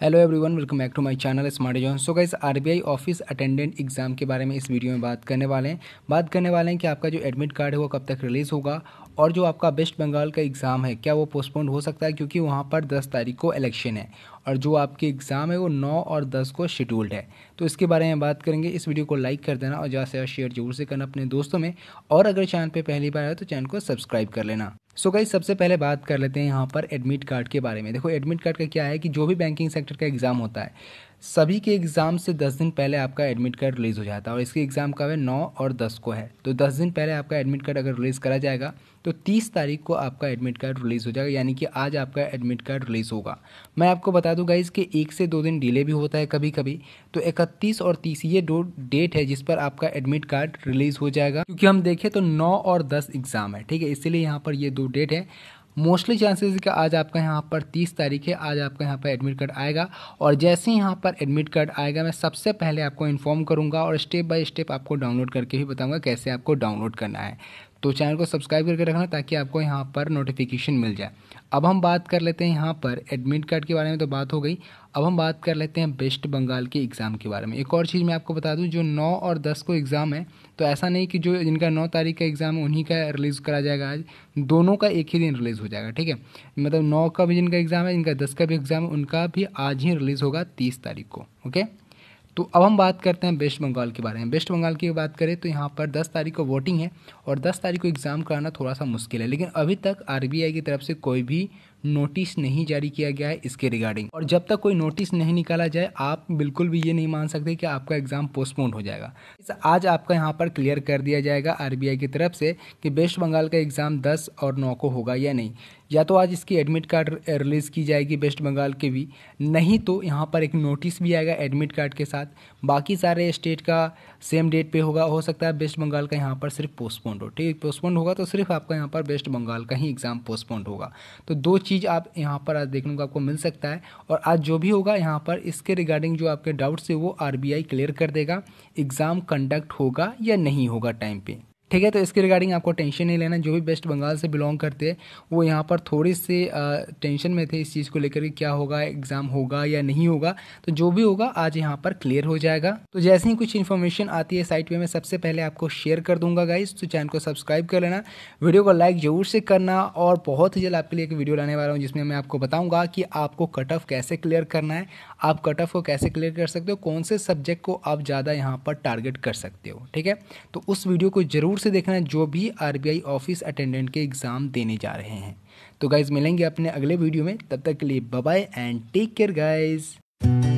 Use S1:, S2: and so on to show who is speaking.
S1: hello everyone welcome back to my channel smart John so guys RBI office attendant exam के बारे में इस video में बात करने वाले हैं बात करने वाले हैं कि आपका जो एडमिट कार्ड है वो कब तक रिलीज़ होगा और जो आपका वेस्ट बंगाल का एग्ज़ाम है क्या वो पोस्टपोन हो सकता है क्योंकि वहाँ पर दस तारीख को इलेक्शन है और जो आपके एग्ज़ाम है वो नौ और दस को शेड्यूल्ड है तो इसके बारे में बात करेंगे इस वीडियो को लाइक कर देना और ज़्यादा से ज़्यादा शेयर जरूर से करना अपने दोस्तों में और अगर चैनल पर पहली बार आए तो चैनल को सब्सक्राइब कर लेना सो so सबसे पहले बात कर लेते हैं यहाँ पर एडमिट कार्ड के बारे में देखो एडमिट कार्ड का क्या है कि जो भी बैंकिंग सेक्टर का एग्ज़ाम होता है सभी के एग्ज़ाम से दस दिन पहले आपका एडमिट कार्ड रिलीज़ हो जाता है और इसके एग्ज़ाम कब है नौ और दस को है तो दस दिन पहले आपका एडमिट कार्ड अगर रिलीज़ करा जाएगा तो तीस तारीख को आपका एडमिट कार्ड रिलीज़ हो जाएगा यानी कि आज आपका एडमिट कार्ड रिलीज़ होगा मैं आपको बता दूंगा इसके एक से दो दिन डिले भी होता है कभी कभी तो इकतीस और तीस ये दो डेट है जिस पर आपका एडमिट कार्ड रिलीज़ हो जाएगा क्योंकि हम देखें तो नौ और दस एग्ज़ाम है ठीक है इसीलिए यहाँ पर ये दो डेट है मोस्टली चांसेस कि आज आपका यहाँ पर तीस तारीख है आज आपका यहाँ पर एडमिट कार्ड आएगा और जैसे ही यहाँ पर एडमिट कार्ड आएगा मैं सबसे पहले आपको इन्फॉर्म करूँगा और स्टेप बाय स्टेप आपको डाउनलोड करके ही बताऊँगा कैसे आपको डाउनलोड करना है तो चैनल को सब्सक्राइब करके रखना ताकि आपको यहाँ पर नोटिफिकेशन मिल जाए अब हम बात कर लेते हैं यहाँ पर एडमिट कार्ड के बारे में तो बात हो गई अब हम बात कर लेते हैं वेस्ट बंगाल के एग्ज़ाम के बारे में एक और चीज़ मैं आपको बता दूँ जो नौ और दस को एग्ज़ाम है तो ऐसा नहीं कि जो जिनका नौ तारीख का एग्ज़ाम है उन्हीं का रिलीज़ करा जाएगा आज दोनों का एक ही दिन रिलीज़ हो जाएगा ठीक है मतलब नौ का भी जिनका एग्ज़ाम है जिनका दस का भी एग्ज़ाम है उनका भी आज ही रिलीज़ होगा तीस तारीख को ओके तो अब हम बात करते हैं वेस्ट बंगाल के बारे में वेस्ट बंगाल की बात करें तो यहाँ पर 10 तारीख को वोटिंग है और 10 तारीख को एग्ज़ाम कराना थोड़ा सा मुश्किल है लेकिन अभी तक आरबीआई की तरफ से कोई भी नोटिस नहीं जारी किया गया है इसके रिगार्डिंग और जब तक कोई नोटिस नहीं निकाला जाए आप बिल्कुल भी ये नहीं मान सकते कि आपका एग्ज़ाम पोस्टपोन हो जाएगा आज आपका यहाँ पर क्लियर कर दिया जाएगा आर की तरफ से कि वेस्ट बंगाल का एग्ज़ाम दस और नौ को होगा या नहीं या तो आज इसकी एडमिट कार्ड रिलीज़ की जाएगी वेस्ट बंगाल के भी नहीं तो यहाँ पर एक नोटिस भी आएगा एडमिट कार्ड के साथ बाकी सारे स्टेट का सेम डेट पे होगा हो सकता है वेस्ट बंगाल का यहाँ पर सिर्फ पोस्टपोन्ड हो ठीक है पोस्टपोन्ड होगा तो सिर्फ आपका यहाँ पर वेस्ट बंगाल का ही एग्ज़ाम पोस्टपोन्ड होगा तो दो चीज़ चीज़ आप यहाँ पर आज देखने को आपको मिल सकता है और आज जो भी होगा यहाँ पर इसके रिगार्डिंग जो आपके डाउट्स है वो आर क्लियर कर देगा एग्ज़ाम कंडक्ट होगा या नहीं होगा टाइम पर ठीक है तो इसके रिगार्डिंग आपको टेंशन नहीं लेना जो भी वेस्ट बंगाल से बिलोंग करते हैं वो यहाँ पर थोड़ी सी टेंशन में थे इस चीज़ को लेकर के क्या होगा एग्ज़ाम होगा या नहीं होगा तो जो भी होगा आज यहाँ पर क्लियर हो जाएगा तो जैसे ही कुछ इन्फॉर्मेशन आती है साइट पे मैं सबसे पहले आपको शेयर कर दूंगा गाइज तो चैनल को सब्सक्राइब कर लेना वीडियो को लाइक ज़रूर से करना और बहुत ही जल्द आपके लिए एक वीडियो लाने वाला हूँ जिसमें मैं आपको बताऊँगा कि आपको कट ऑफ कैसे क्लियर करना है आप कट ऑफ को कैसे क्लियर कर सकते हो कौन से सब्जेक्ट को आप ज़्यादा यहाँ पर टारगेट कर सकते हो ठीक है तो उस वीडियो को ज़रूर ज़रूर से देखना जो भी आरबीआई ऑफिस अटेंडेंट के एग्ज़ाम देने जा रहे हैं तो गाइज़ मिलेंगे अपने अगले वीडियो में तब तक के लिए bye and take care guys